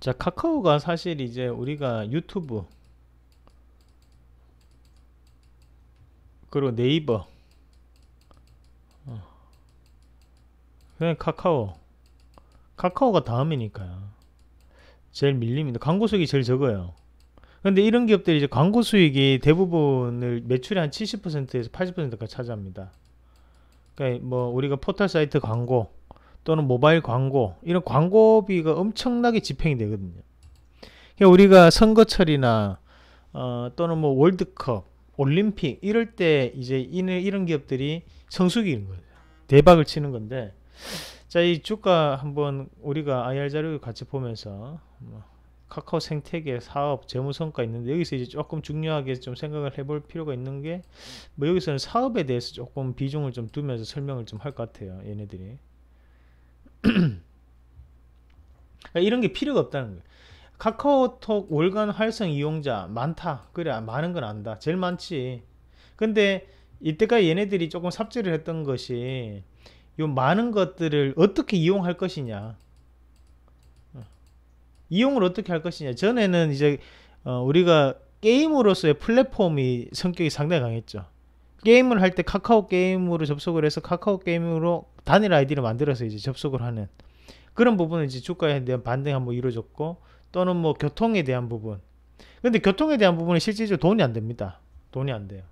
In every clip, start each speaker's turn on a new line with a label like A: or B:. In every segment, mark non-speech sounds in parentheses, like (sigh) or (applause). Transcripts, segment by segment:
A: 자 카카오가 사실 이제 우리가 유튜브 그리고 네이버 어, 그냥 카카오 카카오가 다음이니까요 제일 밀립니다 광고 수익이 제일 적어요 근데 이런 기업들이 이제 광고 수익이 대부분을 매출의 한 70%에서 80%까지 차지합니다 그러니까 뭐 우리가 포털 사이트 광고 또는 모바일 광고 이런 광고비가 엄청나게 집행이 되거든요. 그러니까 우리가 선거철이나 어, 또는 뭐 월드컵, 올림픽 이럴 때 이제 이런, 이런 기업들이 성수기인 거예요. 대박을 치는 건데 자 이 주가 한번 우리가 IR 자료 같이 보면서 뭐 카카오 생태계 사업 재무성과 있는데 여기서 이제 조금 중요하게 좀 생각을 해볼 필요가 있는 게 뭐 여기서는 사업에 대해서 조금 비중을 좀 두면서 설명을 좀 할 것 같아요 얘네들이 (clears throat) 그러니까 이런 게 필요가 없다는 거예요. 카카오톡 월간 활성 이용자 많다. 그래 많은 건 안다. 제일 많지. 근데 이때까지 얘네들이 조금 삽질을 했던 것이 요 많은 것들을 어떻게 이용할 것이냐. 어. 이용을 어떻게 할 것이냐. 전에는 이제 어, 우리가 게임으로서의 플랫폼이 성격이 상당히 강했죠. 게임을 할 때 카카오 게임으로 접속을 해서 카카오 게임으로 단일 아이디를 만들어서 이제 접속을 하는 그런 부분은 이제 주가에 대한 반등이 한번 이루어졌고 또는 뭐 교통에 대한 부분 근데 교통에 대한 부분은 실질적으로 돈이 안 됩니다 돈이 안 돼요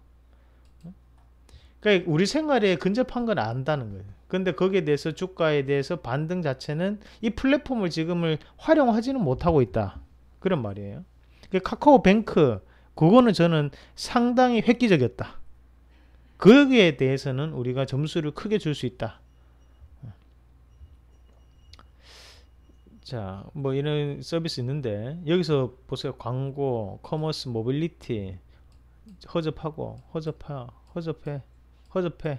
A: 그러니까 우리 생활에 근접한 건 안다는 거예요 근데 거기에 대해서 주가에 대해서 반등 자체는 이 플랫폼을 지금을 활용하지는 못하고 있다 그런 말이에요 그러니까 카카오뱅크 그거는 저는 상당히 획기적이었다 거기에 대해서는 우리가 점수를 크게 줄 수 있다 자, 뭐 이런 서비스 있는데 여기서 보세요. 광고, 커머스, 모빌리티 허접하고 허접하, 허접해, 허접해,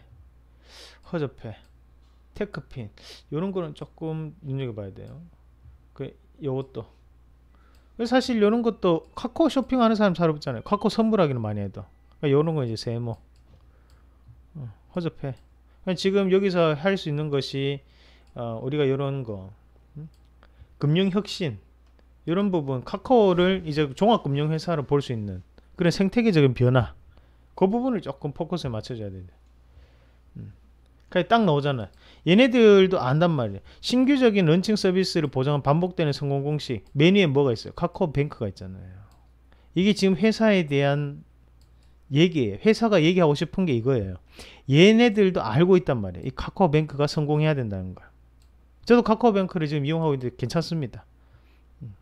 A: 허접해. 테크핀 이런 거는 조금 눈여겨봐야 돼요. 그 요것도 사실 이런 것도 카카오 쇼핑하는 사람 잘 없잖아요. 카카오 선물하기는 많이 해도 그 그러니까 이런 거 이제 세모 어, 허접해. 그러니까 지금 여기서 할 수 있는 것이 어, 우리가 이런 거 금융혁신 이런 부분 카카오를 이제 종합금융회사로 볼 수 있는 그런 생태계적인 변화 그 부분을 조금 포커스에 맞춰줘야 돼요 음. 그냥 딱 나오잖아 얘네들도 안단 말이야 신규적인 런칭 서비스를 보장한 반복되는 성공 공식 메뉴에 뭐가 있어요 카카오 뱅크가 있잖아요 이게 지금 회사에 대한 얘기예요 회사가 얘기하고 싶은 게 이거예요 얘네들도 알고 있단 말이에이 카카오 뱅크가 성공해야 된다는 거야 저도 카카오뱅크를 지금 이용하고 있는데 괜찮습니다. 음.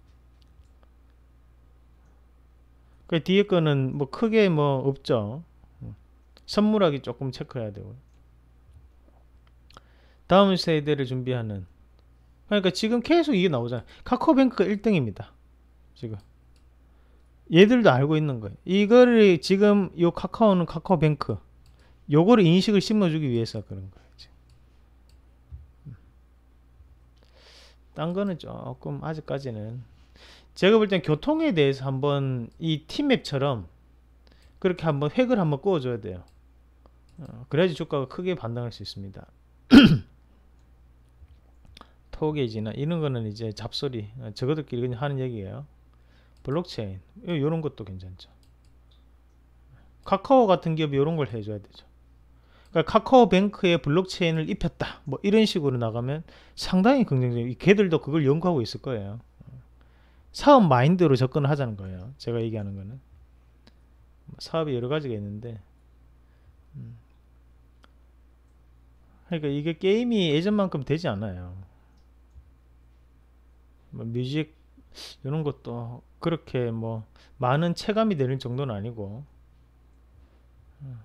A: 그 뒤에 거는 뭐 크게 뭐 없죠. 음. 선물하기 조금 체크해야 되고. 다음 세대를 준비하는. 그러니까 지금 계속 이게 나오잖아요. 카카오뱅크가 1등입니다. 지금. 얘들도 알고 있는 거예요. 이거를 지금 요 카카오는 카카오뱅크. 요거를 인식을 심어주기 위해서 그런 거예요. 지금. 딴 거는 조금 아직까지는 제가 볼 땐 교통에 대해서 한번 이 팀맵처럼 그렇게 한번 획을 한번 구워줘야 돼요. 어, 그래야지 주가가 크게 반등할 수 있습니다. (clears throat) 토게이지나 이런 거는 이제 잡소리 어, 저거들끼리 그냥 하는 얘기예요. 블록체인 이런 것도 괜찮죠. 카카오 같은 기업이 이런 걸 해줘야 되죠. 그러니까 카카오뱅크에 블록체인을 입혔다. 뭐 이런 식으로 나가면 상당히 긍정적이 걔들도 그걸 연구하고 있을 거예요. 사업 마인드로 접근을 하자는 거예요. 제가 얘기하는 거는. 사업이 여러 가지가 있는데. 음. 그러니까 이게 게임이 예전만큼 되지 않아요. 뭐 뮤직 이런 것도 그렇게 뭐 많은 체감이 되는 정도는 아니고 음.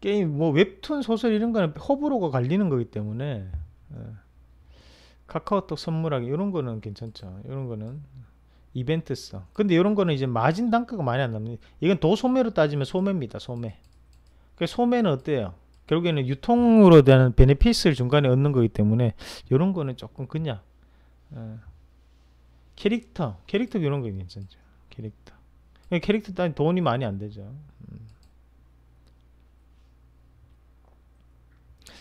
A: 게임 뭐 웹툰 소설 이런 거는 호불호가 갈리는 거기 때문에 예. 카카오톡 선물하기 이런 거는 괜찮죠 이런 거는 이벤트성 근데 이런 거는 이제 마진 단가가 많이 안 납니다 이건 도소매로 따지면 소매입니다 소매 그 소매는 어때요 결국에는 유통으로 대한 베네피스를 중간에 얻는 거기 때문에 이런 거는 조금 그냥 예. 캐릭터 캐릭터 이런 거 괜찮죠 캐릭터 캐릭터 따 돈이 많이 안 되죠 음.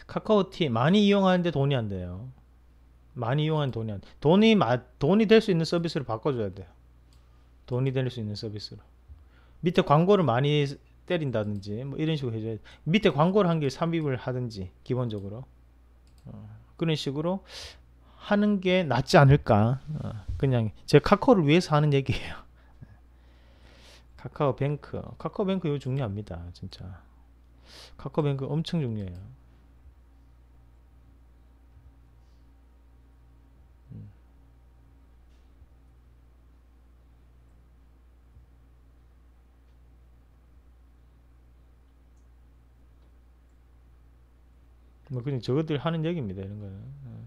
A: 카카오티 많이 이용하는데 돈이 안 돼요. 많이 이용하는 돈이 안 돈이 마, 돈이 될 수 있는 서비스로 바꿔줘야 돼요. 돈이 될 수 있는 서비스로. 밑에 광고를 많이 때린다든지 뭐 이런 식으로 해줘야 돼. 밑에 광고를 한 개 삽입을 하든지 기본적으로 어, 그런 식으로 하는 게 낫지 않을까. 어, 그냥 제 카카오를 위해서 하는 얘기예요. 카카오뱅크, 카카오뱅크 이거 중요합니다, 진짜. 카카오뱅크 엄청 중요해요. 뭐 그냥 저것들 하는 얘기입니다. 이런 거는. 예.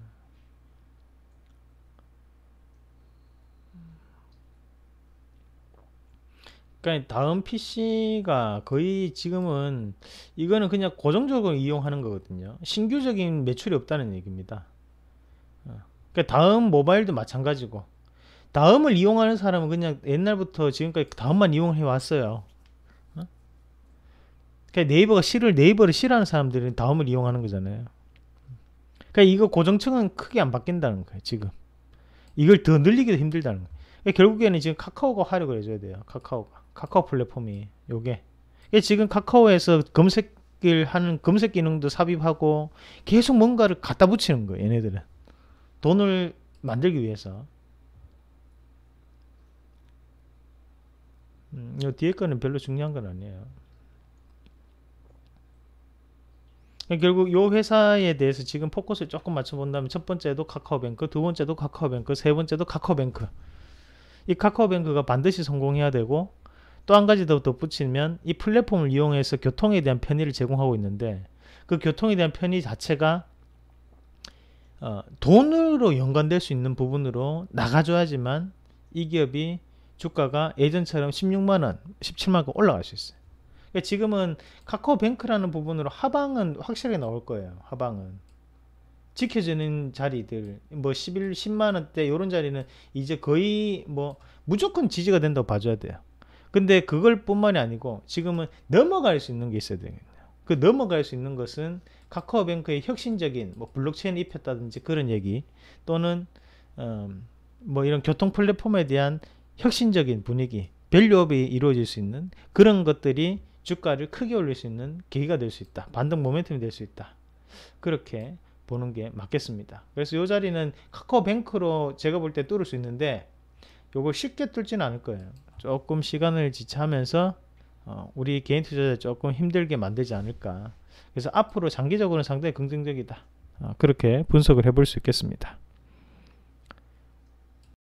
A: 그러니까 다음 PC가 거의 지금은 이거는 그냥 고정적으로 이용하는 거거든요. 신규적인 매출이 없다는 얘기입니다. 예. 그러니까 다음 모바일도 마찬가지고 다음을 이용하는 사람은 그냥 옛날부터 지금까지 다음만 이용해 왔어요. 그러니까 네이버가 실을 네이버를 싫어하는 사람들은 다음을 이용하는 거잖아요. 그러니까 이거 고정층은 크게 안 바뀐다는 거예요. 지금 이걸 더 늘리기도 힘들다는 거예요. 그러니까 결국에는 지금 카카오가 활용을 해줘야 돼요. 카카오가 카카오 플랫폼이 요게 그러니까 지금 카카오에서 검색 하는 검색 기능도 삽입하고 계속 뭔가를 갖다 붙이는 거예요. 얘네들은 돈을 만들기 위해서. 음, 요 뒤에 거는 별로 중요한 건 아니에요. 결국 이 회사에 대해서 지금 포커스를 조금 맞춰본다면 첫 번째도 카카오뱅크, 두 번째도 카카오뱅크, 세 번째도 카카오뱅크. 이 카카오뱅크가 반드시 성공해야 되고 또 한 가지 더 덧붙이면 이 플랫폼을 이용해서 교통에 대한 편의를 제공하고 있는데 그 교통에 대한 편의 자체가 어, 돈으로 연관될 수 있는 부분으로 나가줘야지만 이 기업이 주가가 예전처럼 16만원, 17만원 올라갈 수 있어요. 그러니까 지금은 카카오뱅크라는 부분으로 하방은 확실하게 나올 거예요. 하방은. 지켜지는 자리들 뭐 11, 10만원대 이런 자리는 이제 거의 뭐 무조건 지지가 된다고 봐줘야 돼요. 근데 그걸 뿐만이 아니고 지금은 넘어갈 수 있는 게 있어야 되겠네요. 그 넘어갈 수 있는 것은 카카오뱅크의 혁신적인 뭐 블록체인 입혔다든지 그런 얘기 또는 음, 뭐 이런 교통 플랫폼에 대한 혁신적인 분위기 밸류업이 이루어질 수 있는 그런 것들이 주가를 크게 올릴 수 있는 계기가 될 수 있다. 반등 모멘텀이 될 수 있다. 그렇게 보는 게 맞겠습니다. 그래서 이 자리는 카카오뱅크로 제가 볼 때 뚫을 수 있는데 요걸 쉽게 뚫지는 않을 거예요. 조금 시간을 지체하면서 어, 우리 개인 투자자 조금 힘들게 만들지 않을까. 그래서 앞으로 장기적으로는 상당히 긍정적이다. 어, 그렇게 분석을 해볼 수 있겠습니다.